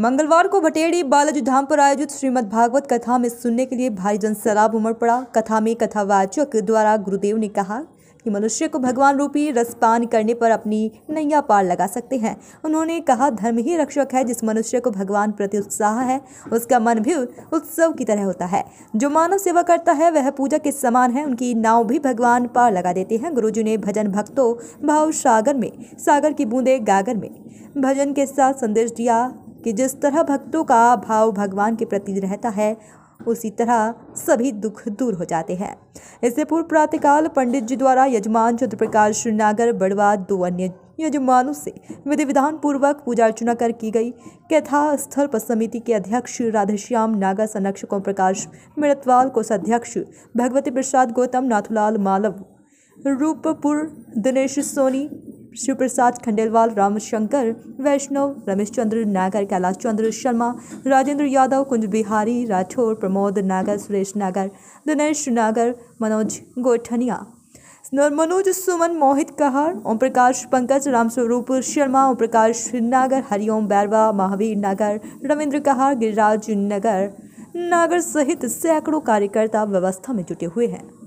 मंगलवार को भटेड़ी बालाजी धाम पर आयोजित श्रीमद् भागवत कथा में सुनने के लिए भारी जन सराब उमड़ पड़ा कथा में कथावाचक द्वारा गुरुदेव ने कहा कि मनुष्य को भगवान रूपी रसपान करने पर अपनी नैया पार लगा सकते हैं उन्होंने कहा धर्म ही रक्षक है जिस मनुष्य को भगवान प्रति उत्साह है उसका मन भी उत्सव की तरह होता है जो मानव सेवा करता है वह पूजा के समान है उनकी नाव भी भगवान पार लगा देते हैं गुरुजी ने भजन भक्तों भाव सागर में सागर की बूंदे गागर में भजन के साथ संदेश दिया कि जिस तरह भक्तों का भाव भगवान के प्रति रहता है उसी तरह सभी दुख दूर हो जाते हैं इससे पूर्व प्रातःकाल पंडित जी द्वारा यजमान चंद्रप्रकाश श्रीनागर बड़वा दो अन्य यजमानों से विधि विधान पूर्वक पूजा अर्चना कर की गई कथा स्थल पर समिति के अध्यक्ष राधेश्याम नागा संरक्षक ओम प्रकाश को कोषाध्यक्ष भगवती प्रसाद गौतम नाथुलाल मालव रूपपुर दिनेश सोनी शिवप्रसाद खंडेलवाल रामशंकर वैष्णव रमेश चंद्र नागर कैलाश चंद्र शर्मा राजेंद्र यादव कुंज बिहारी राठौर प्रमोद नागर सुरेश नागर दिनेश नागर मनोज गोठनिया मनोज सुमन मोहित कहार ओम प्रकाश पंकज रामस्वरूप शर्मा ओम प्रकाश नागर हरिओम बैरवा महावीर नागर रविंद्र कहार गिरिराज नगर नागर सहित सैकड़ों कार्यकर्ता व्यवस्था में जुटे हुए हैं